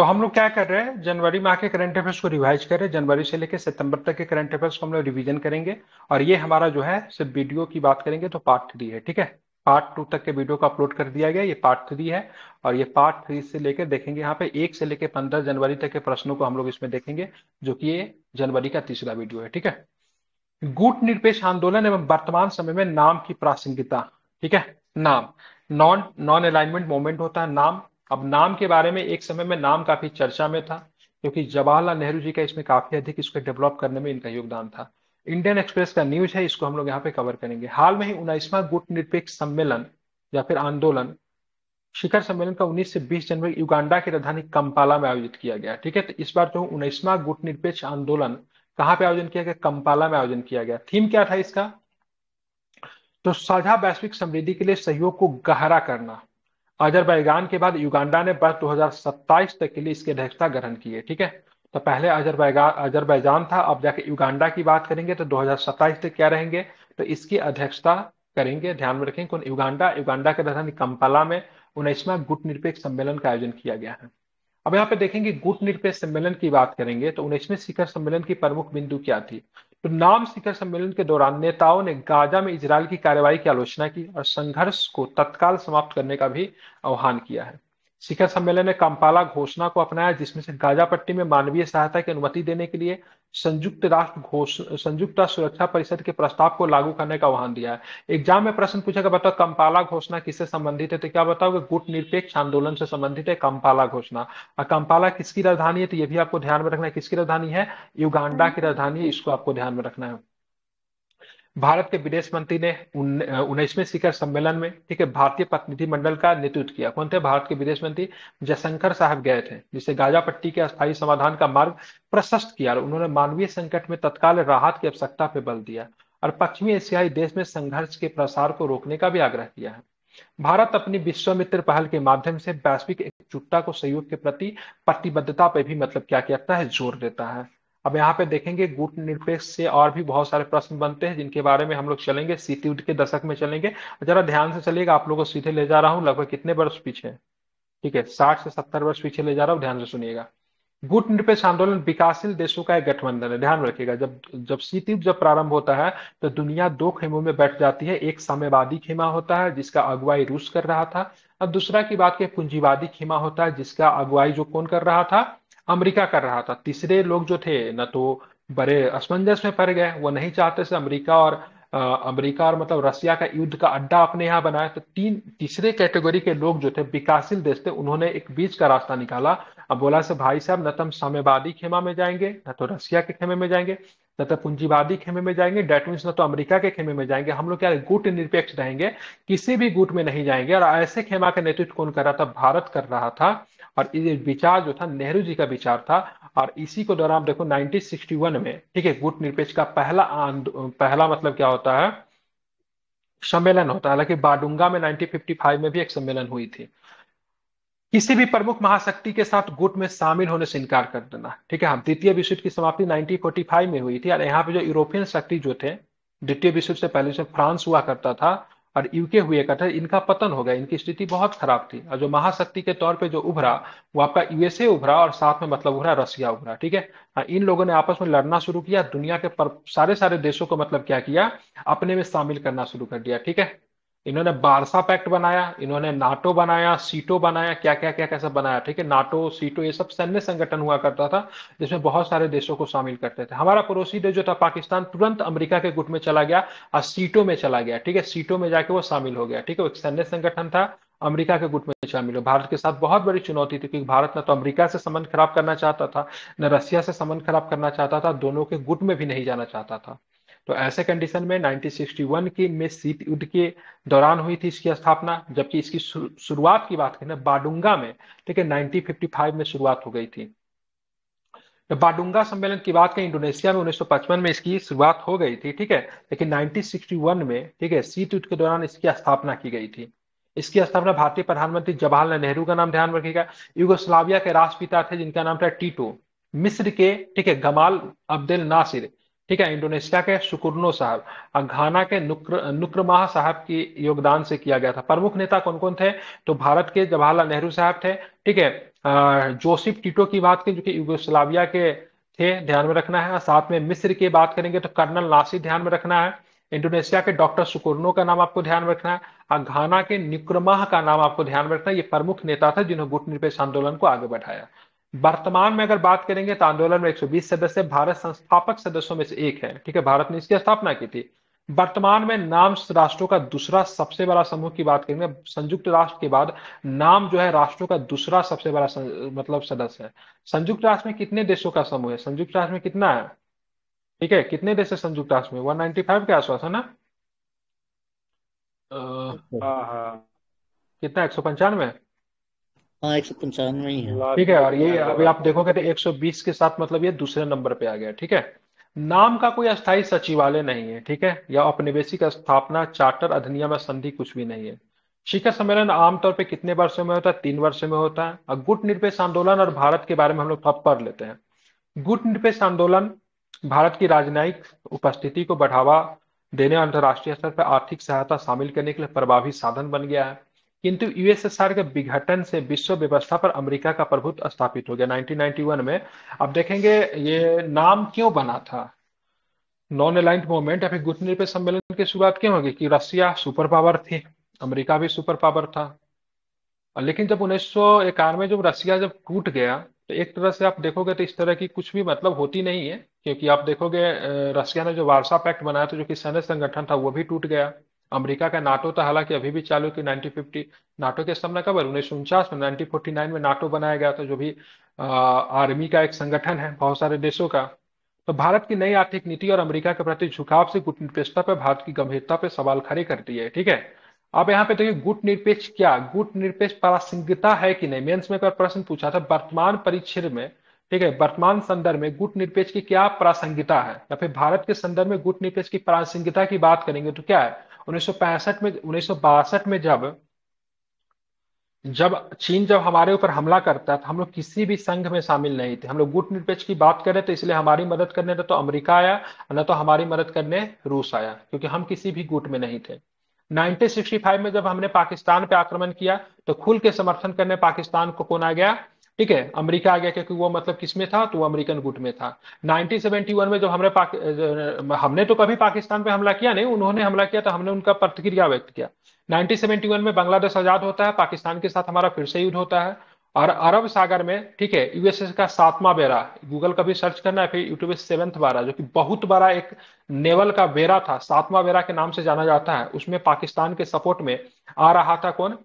तो हम लोग क्या कर रहे हैं जनवरी माह के करंट अफेयर्स को रिवाइज कर रहे हैं जनवरी से लेकर सितंबर तक के करंट अफेयर्स को हम लोग रिवीजन करेंगे और ये हमारा जो है सिर्फ वीडियो की बात करेंगे तो पार्ट थ्री है ठीक है पार्ट टू तक के वीडियो को अपलोड कर दिया गया ये पार्ट थ्री है और ये पार्ट थ्री से लेकर देखेंगे यहाँ पे एक से लेकर पंद्रह जनवरी तक के प्रश्नों को हम लोग इसमें देखेंगे जो कि ये जनवरी का तीसरा वीडियो है ठीक है गुट निरपेक्ष आंदोलन एवं वर्तमान समय में नाम की प्रासंगिकता ठीक है नाम नॉन नॉन अलाइनमेंट मोमेंट होता है नाम अब नाम के बारे में एक समय में नाम काफी चर्चा में था क्योंकि जवाहरलाल नेहरू जी का इसमें काफी अधिक इसको डेवलप करने में इनका योगदान था इंडियन एक्सप्रेस का न्यूज है इसको हम लोग यहाँ पे कवर करेंगे हाल में ही उन्नीसवा गुट निरपेक्ष सम्मेलन या फिर आंदोलन शिखर सम्मेलन का 19 से 20 जनवरी युगांडा की राजधानी कंपाला में आयोजित किया गया ठीक है तो इस बार जो उन्नीसवा गुट निरपेक्ष आंदोलन कहाँ पे आयोजन किया गया कंपाला में आयोजन किया गया थीम क्या था इसका तो साझा वैश्विक समृद्धि के लिए सहयोग को गहरा करना अजरबैजान के बाद युगांडा ने वर्ष दो तक के लिए इसकी अध्यक्षता ग्रहण की है ठीक है तो पहले अजरबैजान था अब जाके युगांडा की बात करेंगे तो 2027 तक क्या रहेंगे तो इसकी अध्यक्षता करेंगे ध्यान में रखें कौन युगांडा युगांडा के राजधानी कंपाला में उन्नीसवा गुट निरपेक्ष सम्मेलन का आयोजन किया गया है अब यहाँ पे देखेंगे गुट निरपेक्ष सम्मेलन की बात करेंगे तो उन्नीसवें शिखर सम्मेलन की प्रमुख बिंदु क्या थी तो नाम शिखर सम्मेलन के दौरान नेताओं ने गाजा में इसराइल की कार्यवाही की आलोचना की और संघर्ष को तत्काल समाप्त करने का भी आह्वान किया है शिखर सम्मेलन ने कंपाला घोषणा को अपनाया जिसमें से गाजापट्टी में मानवीय सहायता की अनुमति देने के लिए संयुक्त राष्ट्र घोष संयुक्त राष्ट्र सुरक्षा परिषद के प्रस्ताव को लागू करने का आह्वान दिया है एग्जाम में प्रश्न पूछा गया बताओ कंपाला घोषणा किससे संबंधित है तो क्या बताओगे गुट निरपेक्ष आंदोलन से संबंधित है कंपाला घोषणा और कंपाला किसकी राजधानी है तो ये भी आपको ध्यान में रखना है किसकी राजधानी है युगांडा की राजधानी है इसको आपको ध्यान में रखना है भारत के विदेश मंत्री ने उन्नीसवें शिखर सम्मेलन में ठीक है भारतीय प्रतिनिधिमंडल का नेतृत्व किया कौन थे भारत के विदेश मंत्री जयशंकर साहब गए थे जिसे गाजा पट्टी के अस्थायी समाधान का मार्ग प्रशस्त किया और उन्होंने मानवीय संकट में तत्काल राहत की आवश्यकता पर बल दिया और पश्चिमी एशियाई देश में संघर्ष के प्रसार को रोकने का भी आग्रह किया है भारत अपनी विश्व मित्र पहल के माध्यम से वैश्विक एकजुटता को सहयोग के प्रति प्रतिबद्धता पर भी मतलब क्या कहता है जोर देता है अब यहाँ पे देखेंगे गुट निरपेक्ष से और भी बहुत सारे प्रश्न बनते हैं जिनके बारे में हम लोग चलेंगे सीटीयूट के दशक में चलेंगे जरा ध्यान से चलिएगा आप लोगों को सीधे ले जा रहा हूँ लगभग कितने वर्ष पीछे ठीक है साठ से सत्तर वर्ष पीछे ले जा रहा हूँ ध्यान से सुनिएगा गुट निरपेक्ष आंदोलन विकासशील देशों का एक गठबंधन है ध्यान रखिएगा जब जब सीतीप जब प्रारंभ होता है तो दुनिया दो खेमों में बैठ जाती है एक साम्यवादी खेमा होता है जिसका अगुवाई रूस कर रहा था और दूसरा की बात के पूंजीवादी खेमा होता है जिसका अगुवाई जो कौन कर रहा था अमेरिका कर रहा था तीसरे लोग जो थे ना तो बड़े असमंजस में पड़ गए वो नहीं चाहते थे अमेरिका और अमेरिका और मतलब रसिया का युद्ध का अड्डा अपने यहाँ बनाया तो तीन तीसरे कैटेगरी के लोग जो थे विकासशील देश थे उन्होंने एक बीच का रास्ता निकाला अब बोला से भाई साहब न तो हम साम्यवादी खेमा में जाएंगे न तो रसिया के खेमे में जाएंगे न तो पूंजीवादी खेमे में जाएंगे डेट मीन्स न तो अमेरिका के खेमे में जाएंगे हम लोग क्या गुट निरपेक्ष रहेंगे किसी भी गुट में नहीं जाएंगे और ऐसे खेमा का नेतृत्व कौन कर रहा था भारत कर रहा था और ये विचार जो था नेहरू जी का विचार था और इसी को दौरान देखो 1961 में ठीक है गुट निरपेक्ष का पहला पहला मतलब क्या होता है सम्मेलन होता है हालांकि बाडुंगा में 1955 में भी एक सम्मेलन हुई थी किसी भी प्रमुख महाशक्ति के साथ गुट में शामिल होने से इनकार कर देना ठीक है हम द्वितीय विश्वयुद्ध की समाप्ति 1945 में हुई थी और यहाँ पे जो यूरोपियन शक्ति जो थे द्वितीय विश्वयुद्ध से पहले जो फ्रांस हुआ करता था और यूके हुए कठिन इनका पतन हो गया इनकी स्थिति बहुत खराब थी और जो महाशक्ति के तौर पे जो उभरा वो आपका यूएसए उभरा और साथ में मतलब उभरा रसिया उभरा ठीक है हाँ, इन लोगों ने आपस में लड़ना शुरू किया दुनिया के पर, सारे सारे देशों को मतलब क्या किया अपने में शामिल करना शुरू कर दिया ठीक है इन्होंने बारसा पैक्ट बनाया इन्होंने नाटो बनाया सीटो बनाया क्या क्या क्या कैसा बनाया ठीक है नाटो सीटो ये सब सैन्य संगठन हुआ करता था जिसमें बहुत सारे देशों को शामिल करते थे हमारा पड़ोसी देश जो था पाकिस्तान तुरंत अमेरिका के गुट में चला गया और सीटों में चला गया ठीक है सीटों में जाके वो शामिल हो गया ठीक है वो एक सैन्य संगठन था अमेरिका के गुट में शामिल हो भारत के साथ बहुत बड़ी चुनौती थी क्योंकि भारत न तो अमेरिका से संबंध खराब करना चाहता था न रसिया से संबंध खराब करना चाहता था दोनों के गुट में भी नहीं जाना चाहता था तो ऐसे कंडीशन में 1961 के में शीत युद्ध के दौरान हुई थी इसकी स्थापना जबकि इसकी शुरुआत की बात करें बाडुंगा में ठीक है नाइनटीन में शुरुआत हो गई थी तो बाडुंगा सम्मेलन की बात करें इंडोनेशिया में 1955 में इसकी शुरुआत हो गई थी ठीक है लेकिन 1961 में ठीक है शीत युद्ध के दौरान इसकी स्थापना की गई थी इसकी स्थापना भारतीय प्रधानमंत्री जवाहरलाल नेहरू का नाम ध्यान रखेगा युगोस्लाविया के राष्ट्रपिता थे जिनका नाम था टीटो मिस्र के ठीक है गमाल अब्देल नासिर ठीक है इंडोनेशिया के सुकुर्नो साहब और घाना के नुक्र नुक्रमाह साहब की योगदान से किया गया था प्रमुख नेता कौन कौन थे तो भारत के जवाहरलाल नेहरू साहब थे ठीक है जोसिफ टीटो की बात की जो कि युगोस्लाविया के थे ध्यान में रखना है साथ में मिस्र की बात करेंगे तो कर्नल नासिर ध्यान में रखना है इंडोनेशिया के डॉक्टर सुकुर्नो का नाम आपको ध्यान में रखना है और घाना के निक्रमाह का नाम आपको ध्यान में रखना है ये प्रमुख नेता था जिन्होंने गुट निरपेक्ष आंदोलन को आगे बढ़ाया वर्तमान में अगर बात करेंगे तो आंदोलन में 120 सदस्य भारत संस्थापक सदस्यों में से एक है ठीक है भारत ने इसकी स्थापना की थी वर्तमान में नाम राष्ट्रों का दूसरा सबसे बड़ा समूह की बात करेंगे संयुक्त राष्ट्र के बाद नाम जो है राष्ट्रों का दूसरा सबसे बड़ा मतलब सदस्य है संयुक्त राष्ट्र में कितने देशों का समूह है संयुक्त राष्ट्र में कितना है ठीक है कितने देश है संयुक्त राष्ट्र में वन के आसपास है ना अच्छा। हाँ, हाँ। कितना एक सौ पंचानवे हाँ एक सौ पंचानवे ही है ठीक है और ये अभी आप देखोगे तो 120 के साथ मतलब ये दूसरे नंबर पे आ गया ठीक है नाम का कोई अस्थायी सचिवालय नहीं है ठीक है या औपनिवेशिक स्थापना चार्टर अधिनियम या संधि कुछ भी नहीं है शिखर सम्मेलन आमतौर पर कितने वर्ष में होता है तीन वर्ष में होता है और गुट निरपेक्ष आंदोलन और भारत के बारे में हम लोग थप पढ़ लेते हैं गुट निरपेक्ष आंदोलन भारत की राजनयिक उपस्थिति को बढ़ावा देने और अंतर्राष्ट्रीय स्तर पर आर्थिक सहायता शामिल करने के लिए प्रभावी साधन बन गया है किंतु यूएसएसआर के विघटन से विश्व व्यवस्था पर अमेरिका का प्रभुत्व स्थापित हो गया 1991 में अब देखेंगे ये नाम क्यों बना था नॉन अलाइंट मूवमेंट या फिर गुटनिरपे निरपेक्ष सम्मेलन की शुरुआत क्यों होगी कि रसिया सुपर पावर थी अमेरिका भी सुपर पावर था लेकिन जब उन्नीस इक्यानवे जब रसिया जब टूट गया तो एक तरह से आप देखोगे तो इस तरह की कुछ भी मतलब होती नहीं है क्योंकि आप देखोगे रशिया ने जो वार्सा पैक्ट बनाया था जो कि सैन्य संगठन था वो भी टूट गया अमेरिका का नाटो था हालांकि अभी भी चालू की 1950 नाटो के समय कब उन्नीस सौ उनचास में नाइन में नाटो बनाया गया था जो भी आ, आर्मी का एक संगठन है बहुत सारे देशों का तो भारत की नई आर्थिक नीति और अमेरिका के प्रति झुकाव से गुट निरपेक्षता पर भारत की गंभीरता पर सवाल खड़े करती है ठीक है अब यहाँ पे देखिए गुट निरपेक्ष क्या गुट निरपेक्ष प्रासंगिकता है कि नहीं मेंस में प्रश्न पूछा था वर्तमान परिच्छेद में ठीक है वर्तमान संदर्भ में गुट निरपेक्ष की क्या प्रासंगिकता है या फिर भारत के संदर्भ में गुट निरपेक्ष की प्रासंगिकता की बात करेंगे तो क्या है 1965 में उन्नीस में जब जब चीन जब हमारे ऊपर हमला करता है तो हम लोग किसी भी संघ में शामिल नहीं थे हम लोग गुट निरपेक्ष की बात करें तो इसलिए हमारी मदद करने न तो अमेरिका आया न तो हमारी मदद करने रूस आया क्योंकि हम किसी भी गुट में नहीं थे 1965 में जब हमने पाकिस्तान पे आक्रमण किया तो खुल के समर्थन करने पाकिस्तान को कौन आ गया ठीक है अमेरिका आ गया क्योंकि वो मतलब किसमें था तो वो अमेरिकन गुट में था 1971 में जो हमने हमने तो कभी पाकिस्तान पे हमला किया नहीं उन्होंने हमला किया तो हमने उनका प्रतिक्रिया व्यक्त किया 1971 में बांग्लादेश आजाद होता है पाकिस्तान के साथ हमारा फिर से युद्ध होता है और अरब सागर में ठीक है यूएसएस का सातवां बेरा गूगल का भी सर्च करना है फिर यूट्यूब सेवेंथ बारा जो कि बहुत बड़ा एक नेवल का बेरा था सातवां बेरा के नाम से जाना जाता है उसमें पाकिस्तान के सपोर्ट में आ रहा था कौन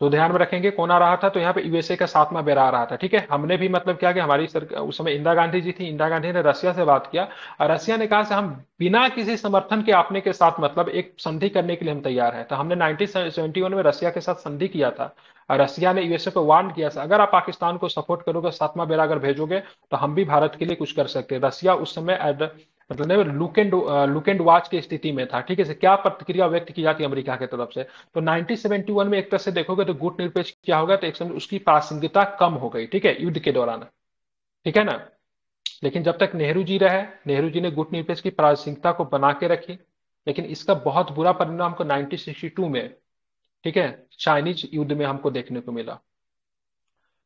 तो ध्यान में रखेंगे कौन आ रहा था तो यहाँ पे यूएसए का सातवा बेरा आ रहा था ठीक है हमने भी मतलब क्या कि हमारी सरकार उस समय इंदिरा गांधी जी थी इंदिरा गांधी ने रशिया से बात किया और रशिया ने कहा से हम बिना किसी समर्थन के आपने के साथ मतलब एक संधि करने के लिए हम तैयार हैं तो हमने नाइनटीन में रशिया के साथ संधि किया था और रशिया ने यूएसए को वार्न किया था अगर आप पाकिस्तान को सपोर्ट करोगे सातवां बेरा अगर भेजोगे तो हम भी भारत के लिए कुछ कर सकते हैं रशिया उस समय मतलब नहीं look and look and watch की स्थिति में था ठीक है क्या प्रतिक्रिया व्यक्त की जाती है अमेरिका की तरफ से तो 1971 में एक तरह से देखोगे तो गुट निरपेक्ष क्या होगा तो एक समय उसकी प्रासंगिकता कम हो गई ठीक है युद्ध के दौरान ठीक है ना लेकिन जब तक नेहरू जी रहे नेहरू जी ने गुट निरपेक्ष की प्रासंगिकता को बना के रखी लेकिन इसका बहुत बुरा परिणाम हमको नाइनटीन में ठीक है चाइनीज युद्ध में हमको देखने को मिला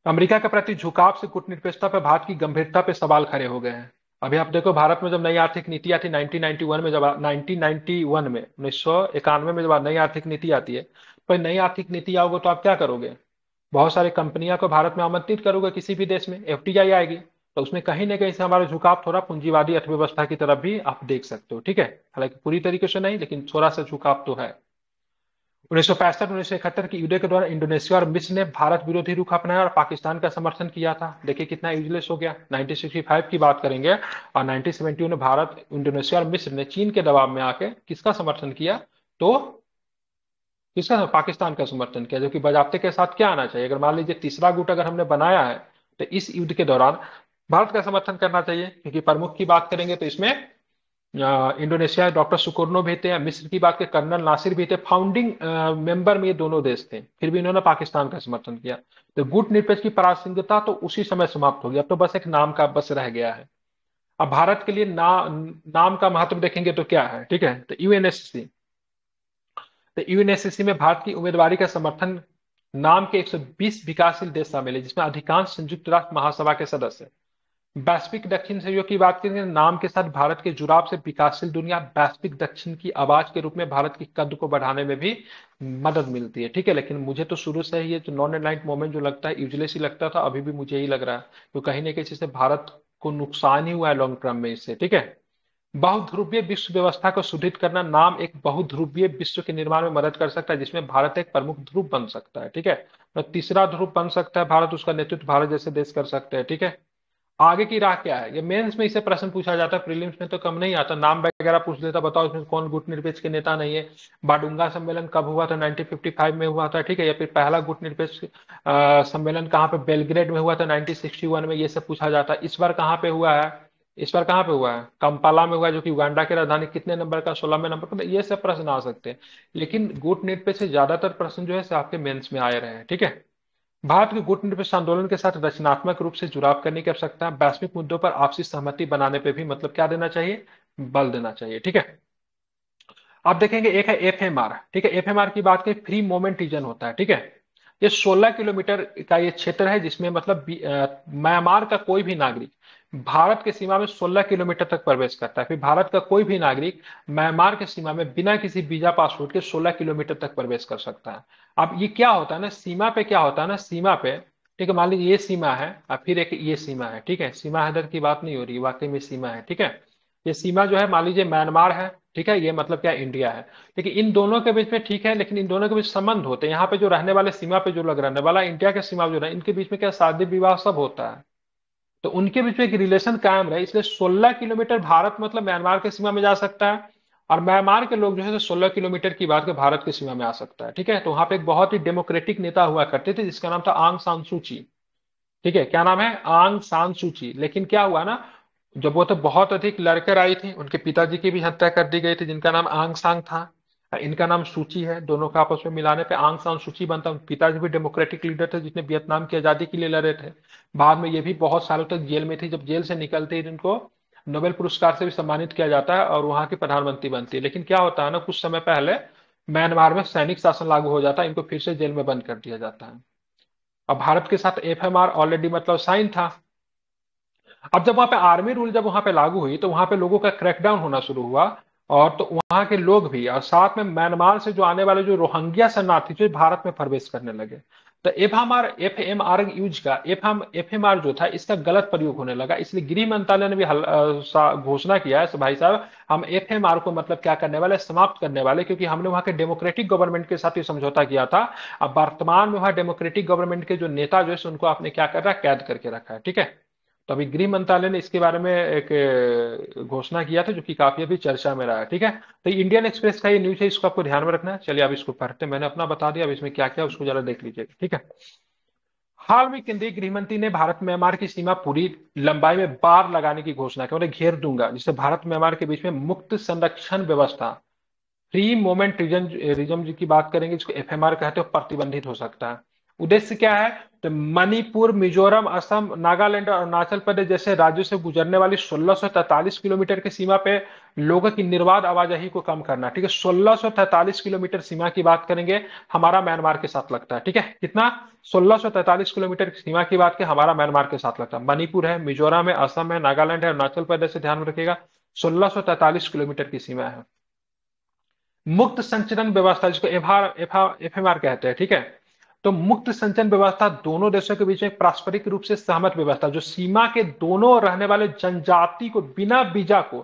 अमेरिका के प्रति झुकाव से गुट निरपेक्षता पर भारत की गंभीरता पर सवाल खड़े हो गए हैं अभी आप देखो भारत में जब नई आर्थिक नीति आती है 1991 में जब 1991 में उन्नीस में जब नई आर्थिक नीति आती है पर नई आर्थिक नीति आओगे तो आप क्या करोगे बहुत सारी कंपनियां को भारत में आमंत्रित करोगे किसी भी देश में एफ आएगी तो उसमें कहीं ना कहीं से हमारा झुकाव थोड़ा पूंजीवादी अर्थव्यवस्था की तरफ भी आप देख सकते हो ठीक है हालांकि पूरी तरीके से नहीं लेकिन थोड़ा सा झुकाव तो है उन्नीस सौ पैंसठ उन्नीस सौ इकहत्तर के युद्ध के द्वारा इंडोनेशिया और मिस्र ने भारत विरोधी रुख अपनाया और पाकिस्तान का समर्थन किया था देखिए कितना यूजलेस हो गया 1965 की बात करेंगे और 1970 में भारत इंडोनेशिया और मिस्र ने चीन के दबाव में आके किसका समर्थन किया तो किसका पाकिस्तान का समर्थन किया जो कि बजाबते के साथ क्या आना चाहिए अगर मान लीजिए तीसरा गुट अगर हमने बनाया है तो इस युद्ध के दौरान भारत का समर्थन करना चाहिए क्योंकि प्रमुख की बात करेंगे तो इसमें इंडोनेशिया डॉक्टर सुकोर्नो भी थे मिस्र की बात के कर्नल नासिर भी थे फाउंडिंग मेंबर uh, में ये दोनों देश थे फिर भी इन्होंने पाकिस्तान का समर्थन किया तो गुट निरपेक्ष की परासिंगता तो उसी समय समाप्त हो गया अब तो बस एक नाम का बस रह गया है अब भारत के लिए ना, नाम का महत्व देखेंगे तो क्या है ठीक है तो यूएनएससी तो यूएनएससी में भारत की उम्मीदवारी का समर्थन नाम के 120 विकासशील देश शामिल है जिसमें अधिकांश संयुक्त राष्ट्र महासभा के सदस्य है वैश्विक दक्षिण सहयोग की बात करेंगे नाम के साथ भारत के जुराब से विकासशील दुनिया वैश्विक दक्षिण की आवाज के रूप में भारत की कद को बढ़ाने में भी मदद मिलती है ठीक है लेकिन मुझे तो शुरू से ही ये जो नॉन एलाइंट मोमेंट जो लगता है यूजलेस ही लगता था अभी भी मुझे यही लग रहा है तो कहीं ना कहीं से भारत को नुकसान ही हुआ है लॉन्ग टर्म में इससे ठीक है बहुध्रुवीय विश्व व्यवस्था को सुदृढ़ करना नाम एक बहुध्रुवीय विश्व के निर्माण में मदद कर सकता है जिसमें भारत एक प्रमुख ध्रुव बन सकता है ठीक है तीसरा ध्रुव बन सकता है भारत उसका नेतृत्व भारत जैसे देश कर सकते हैं ठीक है आगे की राह क्या है ये मेंस में इसे प्रश्न पूछा जाता है प्रीलिम्स में तो कम नहीं आता नाम वगैरह पूछ लेता बताओ इसमें कौन गुट निरपेक्ष के नेता नहीं है बाडुंगा सम्मेलन कब हुआ था 1955 में हुआ था ठीक है या फिर पहला गुट निरपेक्ष सम्मेलन कहाँ पे बेलग्रेड में हुआ था नाइनटीन में ये सब पूछा जाता है इस बार कहाँ पे हुआ है इस बार कहाँ पे हुआ है कंपाला में हुआ है जो कि युगांडा की राजधानी कितने नंबर का सोलहवें नंबर का तो ये सब प्रश्न आ सकते हैं लेकिन गुट निरपेक्ष से ज्यादातर प्रश्न जो है आपके मेन्स में आए रहे हैं ठीक है भारत के गुट निरपेक्ष आंदोलन के साथ रचनात्मक रूप से जुड़ाव करने की आवश्यकता वैश्विक मुद्दों पर आपसी सहमति बनाने पर भी मतलब क्या देना चाहिए बल देना चाहिए ठीक है आप देखेंगे एक है एफ एम आर ठीक है एफ एम आर की बात करें फ्री मोवमेंट रीजन होता है ठीक है ये 16 किलोमीटर का ये क्षेत्र है जिसमें मतलब म्यांमार का कोई भी नागरिक भारत के सीमा में 16 किलोमीटर तक प्रवेश करता है फिर भारत का कोई भी नागरिक म्यांमार के सीमा में बिना किसी वीजा पासपोर्ट के 16 किलोमीटर तक प्रवेश कर सकता है अब ये क्या होता है ना सीमा पे क्या होता है ना सीमा पे ठीक है मान लीजिए ये सीमा है और फिर एक ये सीमा है ठीक है सीमा हदर की बात नहीं हो रही वाकई में सीमा है ठीक है ये सीमा जो है मान लीजिए म्यांमार है ठीक है ये मतलब क्या इंडिया है लेकिन इन दोनों के बीच में ठीक है लेकिन इन दोनों के बीच संबंध होते हैं यहाँ पे जो रहने वाले सीमा पे जो लग रहने वाला इंडिया के सीमा जो है इनके बीच में क्या शादी विवाह सब होता है तो उनके बीच में एक रिलेशन कायम रहे इसलिए सोलह किलोमीटर भारत मतलब म्यांमार के सीमा में जा सकता है और म्यांमार के लोग जो है सोलह किलोमीटर की बात भारत की सीमा में आ सकता है ठीक है तो वहां पे एक बहुत ही डेमोक्रेटिक नेता हुआ करते थे जिसका नाम था आंग सान सूची ठीक है क्या नाम है आंग सान सूची लेकिन क्या हुआ ना जब वो तो बहुत अधिक लड़कर आई थी उनके पिताजी की भी हत्या कर दी गई थी जिनका नाम आंग सांग था इनका नाम सूची है दोनों का आपस में मिलाने पे आंग सांग सूची बनता पिताजी भी डेमोक्रेटिक लीडर थे जिसने वियतनाम की आजादी के लिए लड़े थे बाद में ये भी बहुत सालों तक जेल में थे जब जेल से निकलते ही इनको नोबेल पुरस्कार से भी सम्मानित किया जाता है और वहां की प्रधानमंत्री बनती है लेकिन क्या होता है ना कुछ समय पहले म्यांमार में सैनिक शासन लागू हो जाता है इनको फिर से जेल में बंद कर दिया जाता है अब भारत के साथ एफ ऑलरेडी मतलब साइन था अब जब वहां पे आर्मी रूल जब वहां पे लागू हुई तो वहां पे लोगों का क्रैकडाउन होना शुरू हुआ और तो वहां के लोग भी और साथ में म्यांमार से जो आने वाले जो रोहंग्या शरणार्थी जो भारत में प्रवेश करने लगे तो F M R F M R use का F M F M R जो था इसका गलत प्रयोग होने लगा इसलिए गृह मंत्रालय ने भी घोषणा किया है भाई साहब हम एफ एम आर को मतलब क्या करने वाले समाप्त करने वाले क्योंकि हमने वहां के डेमोक्रेटिक गवर्नमेंट के साथ ही समझौता किया था अब वर्तमान में वहां डेमोक्रेटिक गवर्नमेंट के जो नेता जो है उनको आपने क्या कर रहा है कैद करके रखा है ठीक है तो अभी गृह मंत्रालय ने इसके बारे में एक घोषणा किया था जो कि काफी अभी चर्चा में रहा ठीक है तो इंडियन एक्सप्रेस का ये न्यूज है इसको आपको ध्यान में रखना है चलिए आप इसको पढ़ते मैंने अपना बता दिया अब इसमें क्या क्या उसको जरा देख लीजिएगा ठीक है हाल में केंद्रीय गृह मंत्री ने भारत म्यांमार की सीमा पूरी लंबाई में बार लगाने की घोषणा की उन्हें घेर दूंगा जिससे भारत म्यांमार के बीच में मुक्त संरक्षण व्यवस्था फ्री मोमेंट रिजम रिजम की बात करेंगे जिसको एफएमआर कहते हैं प्रतिबंधित हो सकता है उद्देश्य क्या है तो मणिपुर मिजोरम असम नागालैंड और अरुणाचल प्रदेश जैसे राज्यों से गुजरने वाली सोलह किलोमीटर की सीमा पे लोगों की निर्वाध आवाजाही को कम करना ठीक है सोलह किलोमीटर सीमा की बात करेंगे हमारा म्यांमार के साथ लगता है ठीक है कितना सोलह किलोमीटर की सीमा की बात करें हमारा म्यांमार के साथ लगता है मणिपुर है मिजोरम है असम है नागालैंड है अरुणाचल प्रदेश से ध्यान में रखिएगा सोलह किलोमीटर की सीमा है मुक्त संचरण व्यवस्था जिसको एफ एफ एम कहते हैं ठीक है तो मुक्त संचयन व्यवस्था दोनों देशों के बीच में पारस्परिक रूप से सहमत व्यवस्था जो सीमा के दोनों रहने वाले जनजाति को बिना वीजा को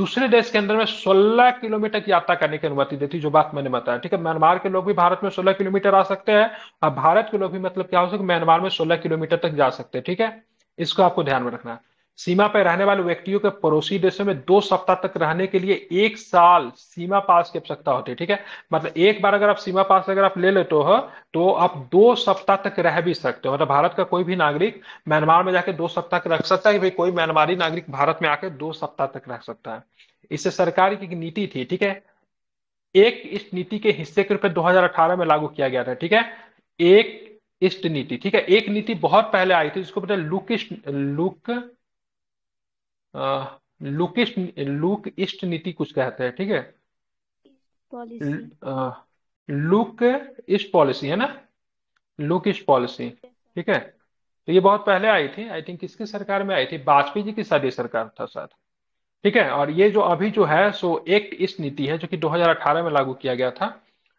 दूसरे देश के अंदर में 16 किलोमीटर की यात्रा करने की अनुमति देती जो बात मैंने बताया ठीक है म्यांमार के लोग भी भारत में 16 किलोमीटर आ सकते हैं और भारत के लोग भी मतलब क्या हो सकते म्यांमार में सोलह किलोमीटर तक जा सकते हैं ठीक है इसको आपको ध्यान में रखना है सीमा पर रहने वाले व्यक्तियों के पड़ोसी देशों में दो सप्ताह तक रहने के लिए एक साल सीमा पास की आवश्यकता होती है ठीक है मतलब एक बार अगर आप सीमा पास अगर आप ले लेते हो तो आप दो सप्ताह तक रह भी सकते हो मतलब भारत का कोई भी नागरिक म्यांमार में जाके दो सप्ताह तक सकता है भाई कोई म्यांमारी नागरिक भारत में आके दो सप्ताह तक रह सकता है इससे सरकार की नीति थी ठीक है एक इस नीति के हिस्से के रूप में दो में लागू किया गया था ठीक है एक इष्ट नीति ठीक है एक नीति बहुत पहले आई थी जिसको पता look east look look east look east नीति कुछ कहते हैं ठीक है लुक ईस्ट पॉलिसी है ना लुक ईस्ट पॉलिसी ठीक है तो ये बहुत पहले आई थी आई थिंक किसकी सरकार में आई थी वाजपेयी जी की सारी सरकार था शायद ठीक है और ये जो अभी जो है सो एक्ट ईस्ट नीति है जो कि 2018 में लागू किया गया था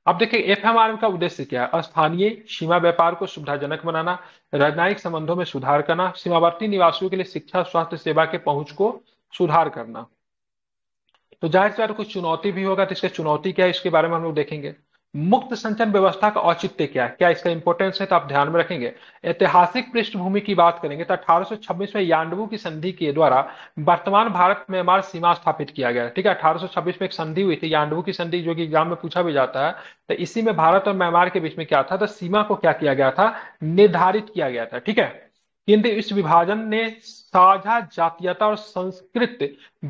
अब देखिए एफएमआर का उद्देश्य क्या है स्थानीय सीमा व्यापार को सुविधाजनक बनाना राजनयिक संबंधों में सुधार करना सीमावर्ती निवासियों के लिए शिक्षा स्वास्थ्य सेवा के पहुंच को सुधार करना तो जाहिर सी कुछ चुनौती भी होगा तो इसके चुनौती क्या है इसके बारे में हम लोग देखेंगे मुक्त सिंचन व्यवस्था का औचित्य क्या है क्या इसका इंपोर्टेंस है तो आप ध्यान में रखेंगे ऐतिहासिक पृष्ठभूमि की बात करेंगे तो अठारह में यांडवू की संधि के द्वारा वर्तमान भारत म्यांमार सीमा स्थापित किया गया ठीक है अठारह में एक संधि हुई थी यांडवू की संधि जो कि एग्जाम में पूछा भी जाता है तो इसी में भारत और म्यांमार के बीच में क्या था तो सीमा को क्या किया गया था निर्धारित किया गया था ठीक है किंतु इस विभाजन ने साझा जातीयता और संस्कृत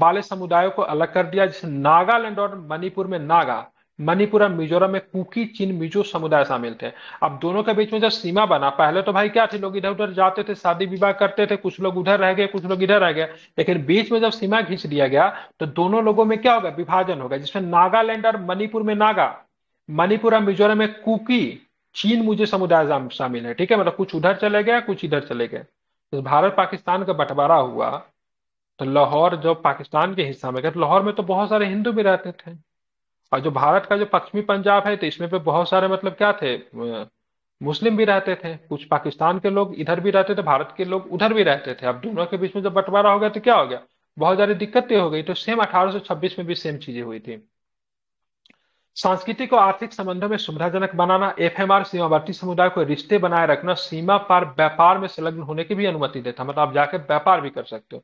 वाले समुदायों को अलग कर दिया जिसे नागालैंड और मणिपुर में नागा और मिजोरम में कुकी चीन मिजो समुदाय शामिल थे अब दोनों के बीच में जब सीमा बना पहले तो भाई क्या थे लोग इधर उधर जाते थे शादी विवाह करते थे कुछ लोग उधर रह गए कुछ लोग इधर रह गए लेकिन बीच में जब सीमा खींच दिया गया तो दोनों लोगों में क्या होगा विभाजन होगा जिसमें नागालैंड और मणिपुर में नागा मणिपुर और मिजोरम में कुकी चीन मुझे समुदाय शामिल है ठीक है मतलब कुछ उधर चले गए कुछ इधर चले गए तो भारत पाकिस्तान का बंटवारा हुआ तो लाहौर जब पाकिस्तान के हिस्सा में गया तो लाहौर में तो बहुत सारे हिंदू भी रहते थे और जो भारत का जो पश्चिमी पंजाब है तो इसमें पे बहुत सारे मतलब क्या थे मुस्लिम भी रहते थे कुछ पाकिस्तान के लोग इधर भी रहते थे भारत के लोग उधर भी रहते थे अब दोनों के बीच में जब बंटवारा हो गया तो क्या हो गया बहुत सारी दिक्कतें हो गई तो सेम अठारह में भी सेम चीजें हुई थी सांस्कृतिक और आर्थिक संबंधों में सुविधाजनक बनाना एफ सीमावर्ती समुदाय को रिश्ते बनाए रखना सीमा पार व्यापार में संलग्न होने की भी अनुमति देता मतलब आप जाकर व्यापार भी कर सकते हो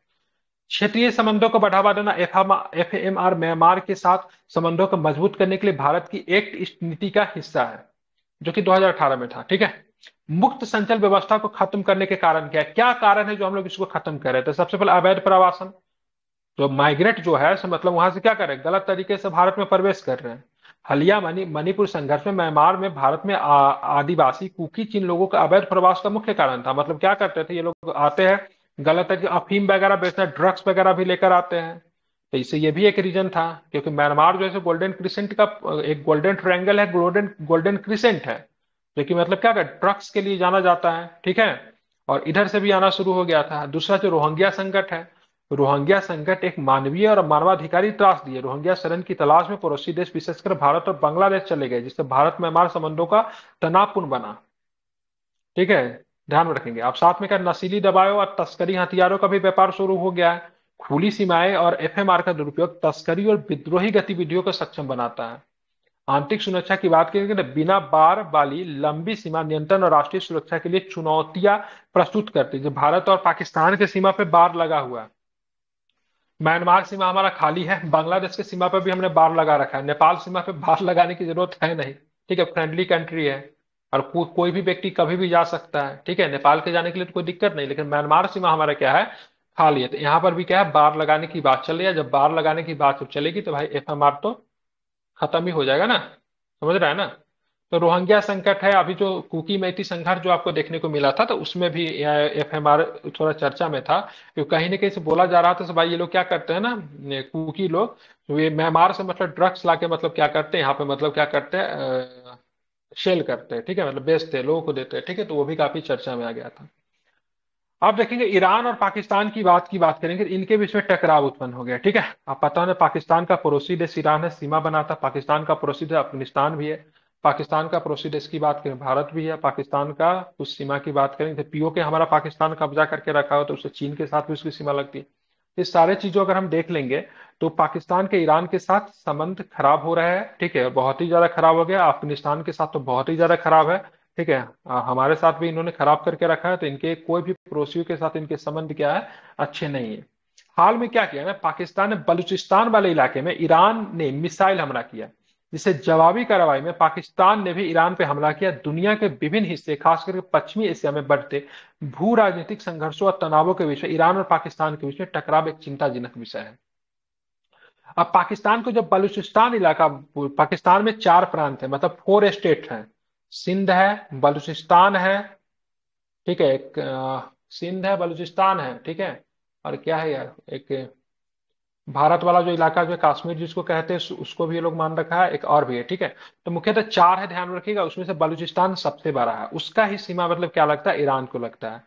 क्षेत्रीय संबंधों को बढ़ावा देना एफ एम आर म्यांमार के साथ संबंधों को मजबूत करने के लिए भारत की एक्ट ईस्ट नीति का हिस्सा है जो कि 2018 में था ठीक है मुक्त संचल व्यवस्था को खत्म करने के कारण क्या क्या कारण है जो हम लोग इसको खत्म कर रहे थे तो सबसे पहले अवैध प्रवासन तो माइग्रेट जो है मतलब वहां से क्या कर रहे गलत तरीके से भारत में प्रवेश कर रहे हैं हलिया मणि मणिपुर संघर्ष में म्यांमार में भारत में आ, आदिवासी कुकी चीन लोगों का अवैध प्रवास का मुख्य कारण था मतलब क्या करते थे ये लोग आते हैं गलत है कि अफीम वगैरह बेचना ड्रग्स वगैरह भी लेकर आते हैं तो इससे ये भी एक रीजन था क्योंकि म्यांमार जो है गोल्डन क्रिसेंट का एक गोल्डन ट्रैंगल है गोल्डन गोल्डन क्रिसेंट है जो कि मतलब क्या ड्रग्स के लिए जाना जाता है ठीक है और इधर से भी आना शुरू हो गया था दूसरा जो रोहंग्या संकट है रोहंग्या संकट एक मानवीय और मानवाधिकारी त्रास दिए रोहंग्या शरण की तलाश में पड़ोसी देश विशेषकर भारत और बांग्लादेश चले गए जिससे भारत म्यांमार संबंधों का तनावपूर्ण बना ठीक है ध्यान में रखेंगे आप साथ में क्या नशीली दवाओं और तस्करी हथियारों का भी व्यापार शुरू हो गया है खुली सीमाएं और आर का दुरुपयोग तस्करी और विद्रोही गतिविधियों को सक्षम बनाता है आंतरिक सुरक्षा की बात करेंगे तो बिना बार वाली लंबी सीमा नियंत्रण और राष्ट्रीय सुरक्षा के लिए चुनौतियां प्रस्तुत करती है भारत और पाकिस्तान के सीमा पर बार लगा हुआ है म्यांमार सीमा हमारा खाली है बांग्लादेश की सीमा पर भी हमने बार लगा रखा है नेपाल सीमा पर बार लगाने की जरूरत है नहीं ठीक है फ्रेंडली कंट्री है और को, कोई भी व्यक्ति कभी भी जा सकता है ठीक है नेपाल के जाने के लिए तो कोई दिक्कत नहीं लेकिन म्यांमार सीमा हमारा क्या है खाली है तो यहाँ पर भी क्या है बार लगाने की बात चल रही है जब बार लगाने की बात तो चलेगी तो भाई एफ तो खत्म ही हो जाएगा ना समझ रहा है ना तो रोहंग्या संकट है अभी जो कुकी मैती संघर्ष जो आपको देखने को मिला था तो उसमें भी एफ एम थोड़ा चर्चा में था क्योंकि कहीं ना कहीं से बोला जा रहा था तो भाई ये लोग क्या करते हैं ना कुकी लोग तो ये म्यांमार से मतलब ड्रग्स ला के मतलब क्या करते हैं यहाँ पे मतलब क्या करते हैं शेल करते हैं ठीक है मतलब बेचते हैं लोगों को देते हैं ठीक है तो वो भी काफी चर्चा में आ गया था आप देखेंगे ईरान और पाकिस्तान की बात की बात करेंगे तो इनके बीच में टकराव उत्पन्न हो गया ठीक है आप पता है पाकिस्तान का पड़ोसी देश ईरान है सीमा बना था पाकिस्तान का पड़ोसी देश अफगानिस्तान भी है पाकिस्तान का पड़ोसी देश की बात करें भारत भी है पाकिस्तान का उस सीमा की बात करें तो पीओ के हमारा पाकिस्तान कब्जा करके रखा हो तो उससे चीन के साथ भी उसकी सीमा लगती है इस सारे चीजों अगर हम देख लेंगे तो पाकिस्तान के ईरान के साथ संबंध खराब हो रहा है ठीक है बहुत ही ज्यादा खराब हो गया अफगानिस्तान के साथ तो बहुत ही ज्यादा खराब है ठीक है हमारे साथ भी इन्होंने खराब करके रखा है तो इनके कोई भी पड़ोसियों के साथ इनके संबंध क्या है अच्छे नहीं है हाल में क्या किया ना पाकिस्तान ने बलूचिस्तान वाले इलाके में ईरान ने मिसाइल हमला किया जिसे जवाबी कार्रवाई में पाकिस्तान ने भी ईरान पर हमला किया दुनिया के विभिन्न हिस्से खास करके पश्चिमी एशिया में बढ़ते भू राजनीतिक संघर्षों और तनावों के विषय ईरान और पाकिस्तान के बीच में टकराव एक चिंताजनक विषय है अब पाकिस्तान को जब बलूचिस्तान इलाका पाकिस्तान में चार प्रांत है मतलब फोर स्टेट हैं सिंध है बलूचिस्तान है ठीक है एक सिंध है बलूचिस्तान है ठीक है और क्या है यार एक भारत वाला जो इलाका जो है काश्मीर जिसको कहते हैं उसको भी ये लोग मान रखा है एक और भी है ठीक है तो मुख्यतः चार है ध्यान में रखिएगा उसमें से बलूचिस्तान सबसे बड़ा है उसका ही सीमा मतलब क्या लगता है ईरान को लगता है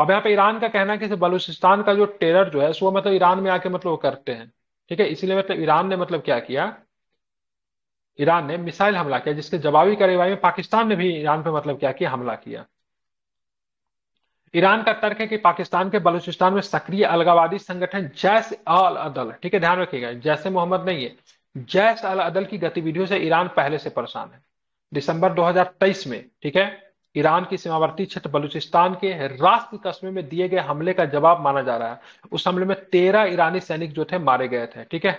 अब यहाँ पे ईरान का कहना है कि बलूचिस्तान का जो टेरर जो है वो मतलब ईरान में आके मतलब वो करते हैं ठीक है इसीलिए मतलब ईरान ने मतलब क्या किया ईरान ने मिसाइल हमला किया जिसके जवाबी कार्रवाई में पाकिस्तान ने भी ईरान पे मतलब क्या किया हमला किया ईरान का तर्क है कि पाकिस्तान के बलूचिस्तान में सक्रिय अलगावादी संगठन जैश अल अदल ठीक है ध्यान रखिएगा जैसे मोहम्मद नहीं है जैश अल अदल की गतिविधियों से ईरान पहले से परेशान है दिसंबर 2023 में ठीक है ईरान की सीमावर्ती क्षेत्र बलूचिस्तान के रास्त कस्बे में दिए गए हमले का जवाब माना जा रहा है उस हमले में तेरह ईरानी सैनिक जो थे मारे गए थे ठीक है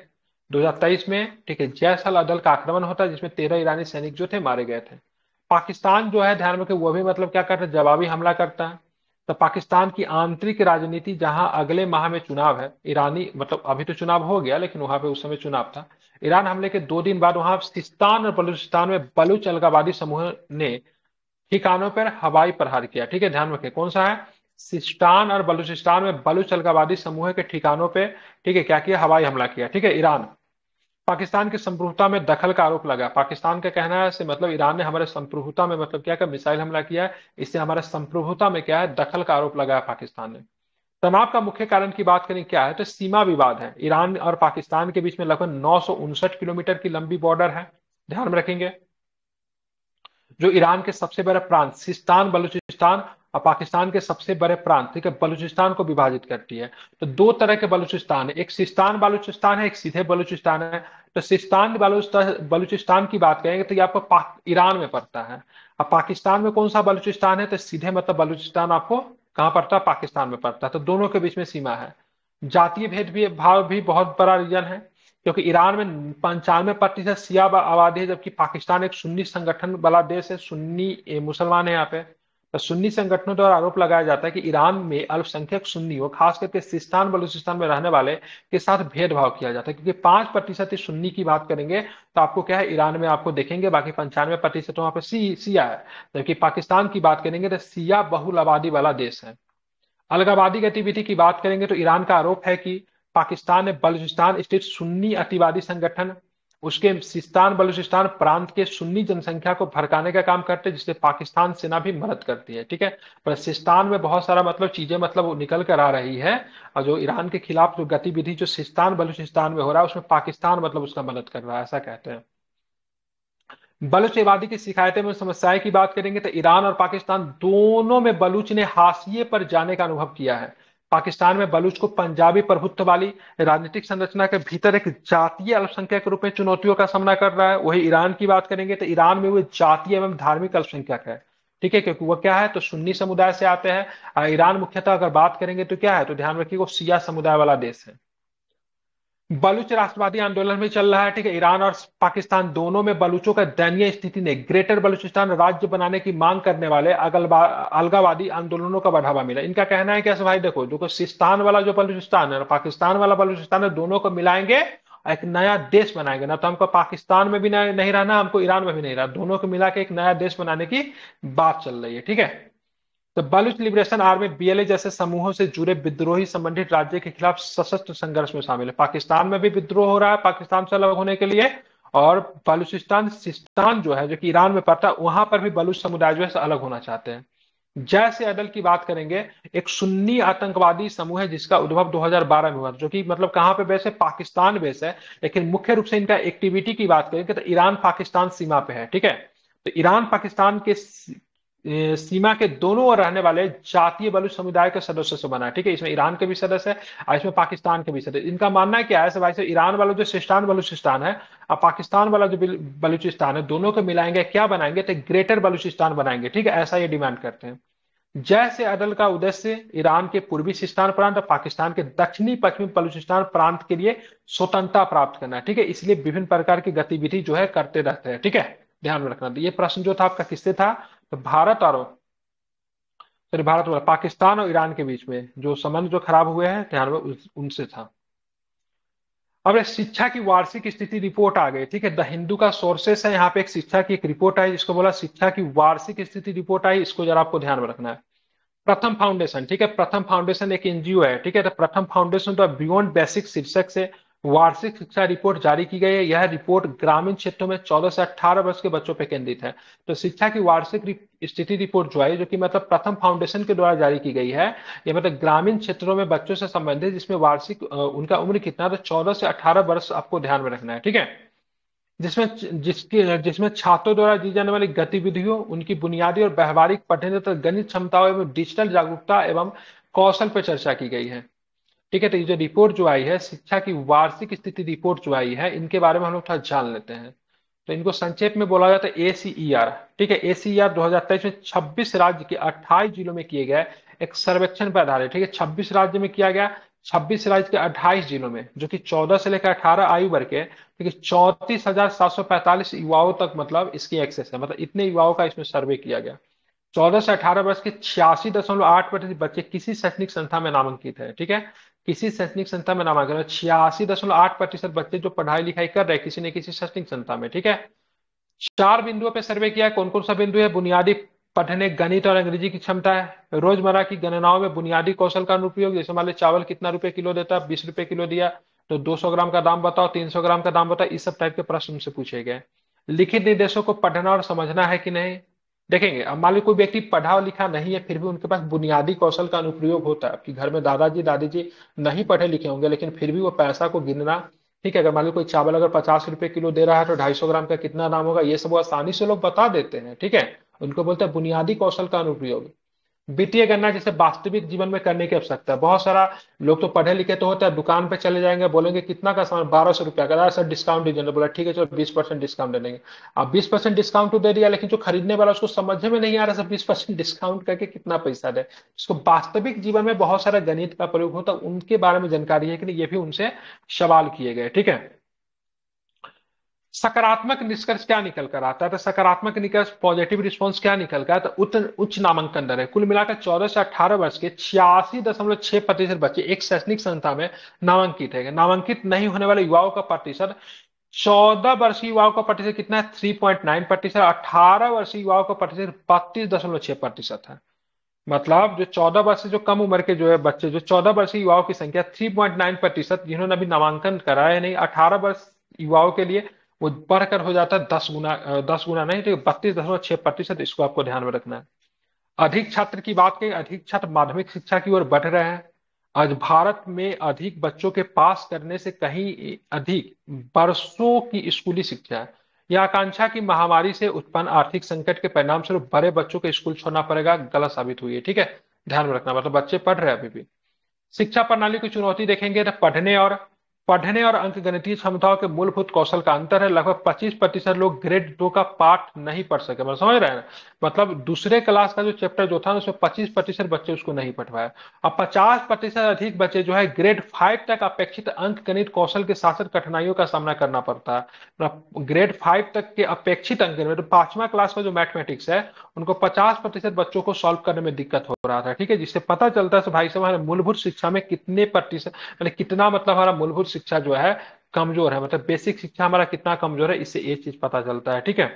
2023 में ठीक है जैश अल अदल का आक्रमण होता है जिसमें तेरह ईरानी सैनिक जो थे मारे गए थे पाकिस्तान जो है ध्यान में वो भी मतलब क्या करता है जवाबी हमला करता है तो पाकिस्तान की आंतरिक राजनीति जहां अगले माह में चुनाव है ईरानी मतलब अभी तो चुनाव हो गया लेकिन वहां पे उस समय चुनाव था ईरान हमले के दो दिन बाद वहां सिस्तान और बलूचिस्तान में बलूच अलगावादी समूह ने ठिकानों पर हवाई प्रहार किया ठीक है ध्यान रखें कौन सा है सिस्तान और बलूचिस्तान में बलूच अलगावादी समूह के ठिकानों पर ठीक है क्या किया हवाई हमला किया ठीक है ईरान पाकिस्तान की संप्रभुता में दखल का आरोप लगा पाकिस्तान का कहना है से मतलब ईरान ने हमारे संप्रभुता में मतलब क्या कर मिसाइल हमला किया है इससे हमारे संप्रभुता में क्या है दखल का आरोप लगाया पाकिस्तान ने तनाव का मुख्य कारण की बात करें क्या है तो सीमा विवाद है ईरान और पाकिस्तान के बीच में लगभग नौ किलोमीटर की लंबी बॉर्डर है ध्यान में रखेंगे जो ईरान के सबसे बड़े प्रांत सिस्तान बलूचिस्तान और पाकिस्तान के सबसे बड़े प्रांत ठीक है बलूचिस्तान को विभाजित करती है तो दो तरह के बलूचिस्तान है एक सिस्तान बलूचिस्तान है एक सीधे बलूचिस्तान है तो सिस्तान बलूचिस्तान की बात करेंगे तो ये आपको ईरान में पड़ता है अब पाकिस्तान में कौन सा बलूचिस्तान है तो सीधे मतलब बलूचिस्तान आपको कहाँ पड़ता है पाकिस्तान में पड़ता है तो दोनों के बीच में सीमा है जातीय भेद भी भाव भी बहुत बड़ा रीजन है क्योंकि ईरान में पंचानवे प्रतिशत सिया आबादी है जबकि पाकिस्तान एक सुन्नी संगठन वाला देश है सुन्नी मुसलमान है यहाँ पे तो सुन्नी संगठनों द्वारा आरोप लगाया जाता है कि ईरान में अल्पसंख्यक हो खास करके सिस्तान बलूचिस्तान में रहने वाले के साथ भेदभाव किया जाता है क्योंकि पांच प्रतिशत सुन्नी की बात करेंगे तो आपको क्या है ईरान में आपको देखेंगे बाकी पंचानवे प्रतिशत वहां पर सी सिया है जबकि पाकिस्तान की बात करेंगे तो सिया बहुल आबादी वाला देश है अलगाबादी गतिविधि की बात करेंगे तो ईरान का आरोप है कि पाकिस्तान ने बलूचिस्तान स्टेट सुन्नी अतिवादी संगठन उसके सिस्तान बलूचिस्तान प्रांत के सुन्नी जनसंख्या को भड़काने का काम करते हैं जिससे पाकिस्तान सेना भी मदद करती है ठीक है पर सिस्तान में बहुत सारा मतलब चीजें मतलब निकल कर आ रही है और जो ईरान के खिलाफ जो गतिविधि जो सिस्तान बलूचिस्तान में हो रहा है उसमें पाकिस्तान मतलब उसका मदद कर रहा है ऐसा कहते हैं बलूचवादी की शिकायतें में समस्याएं की बात करेंगे तो ईरान और पाकिस्तान दोनों में बलूच ने हाशिए पर जाने का अनुभव किया है पाकिस्तान में बलूच को पंजाबी प्रभुत्व वाली राजनीतिक संरचना के भीतर एक जातीय अल्पसंख्यक रूप में चुनौतियों का सामना कर रहा है वही ईरान की बात करेंगे तो ईरान में वो जातीय एवं धार्मिक अल्पसंख्यक है ठीक है क्योंकि वो क्या है तो सुन्नी समुदाय से आते हैं ईरान मुख्यतः अगर बात करेंगे तो क्या है तो ध्यान रखिए वो सिया समुदाय वाला देश है बलूच राष्ट्रवादी आंदोलन में चल रहा है ठीक है ईरान और पाकिस्तान दोनों में बलूचों का दयनीय स्थिति ने ग्रेटर बलूचिस्तान राज्य बनाने की मांग करने वाले अलगावादी आंदोलनों का बढ़ावा मिला इनका कहना है कैसे भाई देखो देखो सिस्तान वाला जो बलूचिस्तान है पाकिस्तान वाला बलूचिस्तान है दोनों को मिलाएंगे एक नया देश बनाएंगे ना तो हमको पाकिस्तान में भी नहीं रहना हमको ईरान में भी नहीं रहना दोनों को मिला के एक नया देश बनाने की बात चल रही है ठीक है तो बलुच लिबरेशन आर्मी बीएलए जैसे समूहों से जुड़े विद्रोही संबंधित राज्य के खिलाफ सशस्त्र संघर्ष में शामिल है पाकिस्तान में भी विद्रोह हो रहा है पाकिस्तान से अलग होने के लिए और बलुचिस्तान सिस्तान जो है जो कि ईरान में पड़ता है वहां पर भी बलुच समुदाय जो है अलग होना चाहते हैं जैसे अडल की बात करेंगे एक सुन्नी आतंकवादी समूह है जिसका उद्भव 2012 में हुआ जो कि मतलब कहां पे बेस है पाकिस्तान बेस है लेकिन मुख्य रूप से इनका एक्टिविटी की बात करेंगे तो ईरान पाकिस्तान सीमा पे है ठीक है तो ईरान पाकिस्तान के सीमा के दोनों ओर रहने वाले जातीय बलूच समुदाय के सदस्य से बना है ठीक है इसमें ईरान के भी सदस्य है और इसमें पाकिस्तान के भी सदस्य इनका मानना क्या है भाई से ईरान वाला जो सिस्तान बलूचिस्तान है और पाकिस्तान वाला जो बलूचिस्तान है दोनों को मिलाएंगे क्या बनाएंगे तो ग्रेटर बलूचिस्तान बनाएंगे ठीक है ऐसा ये डिमांड करते हैं जैसे अदल का उद्देश्य ईरान के पूर्वी सिस्तान प्रांत और पाकिस्तान के दक्षिणी पश्चिमी बलूचिस्तान प्रांत के लिए स्वतंत्रता प्राप्त करना है ठीक है इसलिए विभिन्न प्रकार की गतिविधि जो है करते रहते हैं ठीक है ध्यान में रखना ये प्रश्न जो था आपका किससे था तो भारत और सॉरी भारत बोला पाकिस्तान और ईरान के बीच में जो संबंध जो खराब हुए हैं ध्यान में उनसे था अब शिक्षा की वार्षिक स्थिति रिपोर्ट आ गई ठीक है द हिंदू का सोर्सेस है यहाँ पे एक शिक्षा की एक रिपोर्ट आई जिसको बोला शिक्षा की वार्षिक स्थिति रिपोर्ट आई इसको जरा आपको ध्यान में रखना है प्रथम फाउंडेशन ठीक है प्रथम फाउंडेशन एक एनजीओ है ठीक है तो प्रथम फाउंडेशन तो बियॉन्ड बेसिक शीर्षक से वार्षिक शिक्षा रिपोर्ट जारी की गई है यह रिपोर्ट ग्रामीण क्षेत्रों में 14 से 18 वर्ष के बच्चों पर केंद्रित है तो शिक्षा की वार्षिक स्थिति रिपोर्ट जो है जो कि मतलब प्रथम फाउंडेशन के द्वारा जारी की गई है यह मतलब ग्रामीण क्षेत्रों में बच्चों से संबंधित जिसमें वार्षिक उनका उम्र कितना तो चौदह से अठारह वर्ष आपको ध्यान में रखना है ठीक है जिसमें जिसकी जिसमें छात्रों द्वारा दी जाने वाली गतिविधियों उनकी बुनियादी और व्यवहारिक पठन तथा गणित क्षमताओं एवं डिजिटल जागरूकता एवं कौशल पर चर्चा की गई है ठीक है तो ये जो रिपोर्ट जो आई है शिक्षा की वार्षिक स्थिति रिपोर्ट जो आई है इनके बारे में हम लोग थोड़ा जान लेते हैं तो इनको संक्षेप में बोला जाता है एसीईआर e ठीक है एसीईआर e 2023 में 26 राज्य के 28 जिलों में किए गए एक सर्वेक्षण पर आधारित ठीक है 26 राज्य में किया गया 26 राज्य के 28 जिलों में जो कि 14 से लेकर 18 आयु वर्ग के ठीक है चौतीस हजार सात सौ पैंतालीस युवाओं तक मतलब इसकी एक्सेस है मतलब इतने युवाओं का इसमें सर्वे किया गया चौदह से अठारह वर्ष के छियासी दशमलव आठ प्रतिशत बच्चे किसी शैक्षणिक संस्था में नामांकित है ठीक है किसी शैक्षणिक संस्था में नामांकन छियासी दशमलव आठ प्रतिशत बच्चे जो पढ़ाई लिखाई कर रहे किसी न किसी शैक्षणिक संस्था में ठीक है चार बिंदुओं पर सर्वे किया है कौन कौन सा बिंदु है बुनियादी पढ़ने गणित और अंग्रेजी की क्षमता है रोजमर्रा की गणनाओं में बुनियादी कौशल का अनुपयोग जैसे मान लो चावल कितना रुपए किलो देता है बीस रुपए किलो दिया तो 200 ग्राम का दाम बताओ 300 ग्राम का दाम बताओ इस सब टाइप के प्रश्न से पूछे गए लिखित निर्देशों को पढ़ना और समझना है कि नहीं देखेंगे अब मान लो कोई व्यक्ति पढ़ा लिखा नहीं है फिर भी उनके पास बुनियादी कौशल का अनुप्रयोग होता है कि घर में दादाजी दादी जी नहीं पढ़े लिखे होंगे लेकिन फिर भी वो पैसा को गिनना ठीक है अगर मान लो कोई चावल अगर पचास रुपए किलो दे रहा है तो ढाई सौ ग्राम का कितना दाम होगा ये सब आसानी से लोग बता देते हैं ठीक है उनको बोलते हैं बुनियादी कौशल का अनुप्रयोग वित्तीय गणना जैसे वास्तविक जीवन में करने की आवश्यकता है बहुत सारा लोग तो पढ़े लिखे तो होता है दुकान पे चले जाएंगे बोलेंगे कितना का सामान बारह सौ रुपया का सर डिस्काउंट दीजिए बोला ठीक है चलो बीस परसेंट डिस्काउंट दे देंगे अब बीस परसेंट डिस्काउंट तो दे दिया लेकिन जो खरीदने वाला उसको समझ में नहीं आ रहा सर बीस परसेंट डिस्काउंट करके कितना पैसा दे इसको वास्तविक जीवन में बहुत सारा गणित का प्रयोग होता है उनके बारे में जानकारी है कि ये भी उनसे सवाल किए गए ठीक है सकारात्मक निष्कर्ष क्या निकल कर आता है तो सकारात्मक निष्कर्ष पॉजिटिव रिस्पॉन्स क्या निकल कर आता है तो उच्च नामांकन दर है कुल मिलाकर चौदह से अठारह वर्ष के छियासी दशमलव छह प्रतिशत बच्चे एक शैक्षणिक संस्था में नामांकित है नामांकित नहीं होने वाले युवाओं का प्रतिशत चौदह वर्षीय युवाओं का प्रतिशत कितना है थ्री पॉइंट नाइन प्रतिशत अठारह वर्षीय युवाओं का प्रतिशत बत्तीस दशमलव छह प्रतिशत है मतलब जो चौदह वर्ष से जो कम उम्र के जो है बच्चे जो चौदह वर्षीय युवाओं की संख्या थ्री पॉइंट नाइन प्रतिशत जिन्होंने अभी नामांकन कराया नहीं अठारह वर्ष युवाओं के लिए वो बढ़कर हो जाता है दस गुना दस गुना नहीं तो बत्तीस दशमलव छह प्रतिशत इसको आपको ध्यान में रखना है अधिक छात्र की बात करें अधिक छात्र माध्यमिक शिक्षा की ओर बढ़ रहे हैं आज भारत में अधिक बच्चों के पास करने से कहीं अधिक बरसों की स्कूली शिक्षा है यह आकांक्षा की महामारी से उत्पन्न आर्थिक संकट के परिणाम स्वरूप बड़े बच्चों को स्कूल छोड़ना पड़ेगा गलत साबित हुई है ठीक है ध्यान में रखना मतलब बच्चे पढ़ रहे हैं अभी भी शिक्षा प्रणाली की चुनौती देखेंगे तो पढ़ने और पढ़ने और अंक गणितीय क्षमताओं के मूलभूत कौशल का अंतर है लगभग 25 प्रतिशत लोग ग्रेड दो का पाठ नहीं पढ़ सके मतलब समझ रहे हैं मतलब दूसरे क्लास का जो चैप्टर जो था उसमें 25 प्रतिशत बच्चे उसको नहीं पढ़ पाए अब 50 प्रतिशत अधिक बच्चे जो है ग्रेड फाइव तक अपेक्षित अंक गणित कौशल के साथ साथ कठिनाइयों का सामना करना पड़ता है मतलब ग्रेड फाइव तक के अपेक्षित अंक गणित तो पांचवा क्लास का जो मैथमेटिक्स है उनको पचास बच्चों को सोल्व करने में दिक्कत हो रहा था ठीक है जिससे पता चलता है भाई साहब हमारे मूलभूत शिक्षा में कितने प्रतिशत मतलब कितना मतलब हमारा मूलभूत शिक्षा जो है कमजोर है मतलब बेसिक शिक्षा हमारा कितना कमजोर है इससे ये चीज पता चलता है ठीक है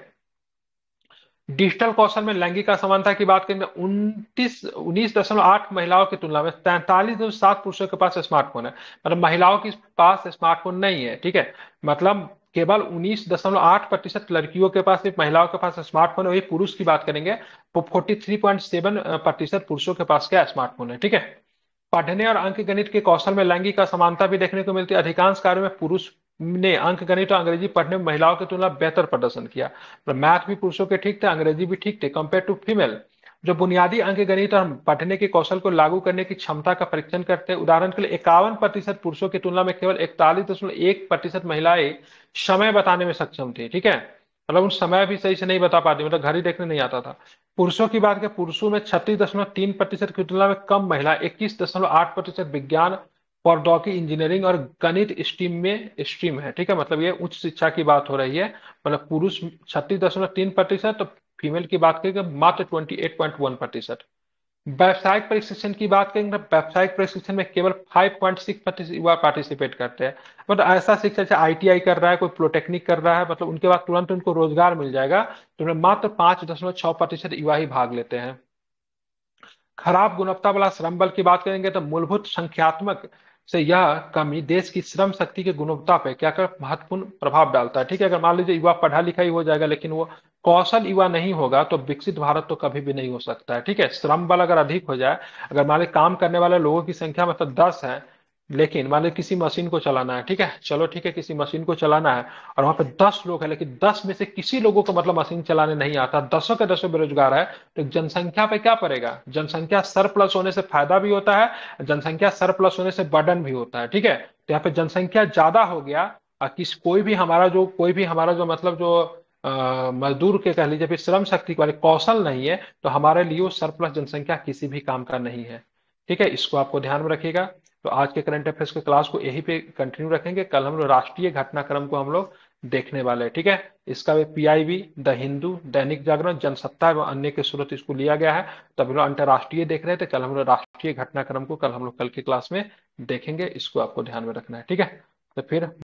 डिजिटल कौशल में लैंगिक असमानता की बात करें उन्तीस उन्नीस दशमलव आठ महिलाओं की तुलना में तैंतालीस दशमलव सात पुरुषों के पास स्मार्टफोन है मतलब महिलाओं के पास स्मार्टफोन नहीं है ठीक है मतलब केवल उन्नीस दशमलव आठ प्रतिशत लड़कियों के पास सिर्फ महिलाओं के पास स्मार्टफोन है वही पुरुष की बात करेंगे तो फोर्टी थ्री पॉइंट सेवन प्रतिशत पुरुषों के पास क्या स्मार्टफोन है ठीक है पढ़ने और अंक गणित के कौशल में लैंगिक असमानता भी देखने को मिलती है अधिकांश कार्य में पुरुष ने अंक गणित और अंग्रेजी पढ़ने में महिलाओं की तुलना बेहतर प्रदर्शन किया मतलब मैथ भी पुरुषों के ठीक थे अंग्रेजी भी ठीक थे कंपेयर टू फीमेल जो बुनियादी अंक गणित और पढ़ने के कौशल को लागू करने की क्षमता का परीक्षण करते हैं उदाहरण के लिए इक्यावन प्रतिशत पुरुषों की तुलना में केवल इकतालीस दशमलव एक प्रतिशत महिलाएं समय बताने में सक्षम थी ठीक है मतलब उन समय भी सही से नहीं बता पाती मतलब घर ही देखने नहीं आता था पुरुषों की बात करें पुरुषों में छत्तीस दशमलव तीन प्रतिशत की तुलना में कम महिला इक्कीस दशमलव आठ प्रतिशत विज्ञान प्रौद्योगिकी इंजीनियरिंग और गणित स्ट्रीम में स्ट्रीम है ठीक है मतलब ये उच्च शिक्षा की बात हो रही है मतलब पुरुष छत्तीस दशमलव तीन प्रतिशत तो फीमेल की बात करें मात्र ट्वेंटी एट पॉइंट वन प्रतिशत व्यावसायिक प्रशिक्षण की बात करेंगे तो व्यावसायिक प्रशिक्षण में केवल 5.6 युवा पार्टिसिपेट करते हैं मतलब ऐसा शिक्षा जैसे आईटीआई कर रहा है कोई प्रोटेक्निक कर रहा है मतलब उनके बाद तुरंत उनको रोजगार मिल जाएगा तो मात्र पांच दशमलव छह प्रतिशत युवा ही भाग लेते हैं खराब गुणवत्ता वाला श्रम बल की बात करेंगे तो मूलभूत संख्यात्मक से यह कमी देश की श्रम शक्ति की गुणवत्ता पे क्या कर महत्वपूर्ण प्रभाव डालता है ठीक है अगर मान लीजिए युवा पढ़ा लिखा ही हो जाएगा लेकिन वो कौशल युवा नहीं होगा तो विकसित भारत तो कभी भी नहीं हो सकता है ठीक है श्रम बल अगर अधिक हो जाए अगर मान ली काम करने वाले लोगों की संख्या मतलब दस है लेकिन मान लो किसी मशीन को चलाना है ठीक है चलो ठीक है किसी मशीन को चलाना है और वहां पे दस लोग है लेकिन दस में से किसी लोगों को मतलब मशीन चलाने नहीं आता दसों के दसों बेरोजगार है तो जनसंख्या पे क्या पड़ेगा जनसंख्या सर प्लस होने से फायदा भी होता है जनसंख्या सर प्लस होने से बर्डन भी होता है ठीक है तो यहाँ पे जनसंख्या ज्यादा हो गया किस कोई भी हमारा जो कोई भी हमारा जो मतलब जो मजदूर के कह लीजिए फिर श्रम शक्ति वाले कौशल नहीं है तो हमारे लिए सरप्लस जनसंख्या किसी भी काम का नहीं है ठीक है इसको आपको ध्यान में रखिएगा तो आज के करंट अफेयर्स के क्लास को यही पे कंटिन्यू रखेंगे कल हम लोग राष्ट्रीय घटनाक्रम को हम लोग देखने वाले हैं ठीक है इसका भी वी द हिंदू दैनिक जागरण जनसत्ता एवं अन्य के स्रोत इसको लिया गया है तब तो हम लोग अंतर्राष्ट्रीय देख रहे थे कल हम लोग राष्ट्रीय घटनाक्रम को कल हम लोग कल की क्लास में देखेंगे इसको आपको ध्यान में रखना है ठीक है तो फिर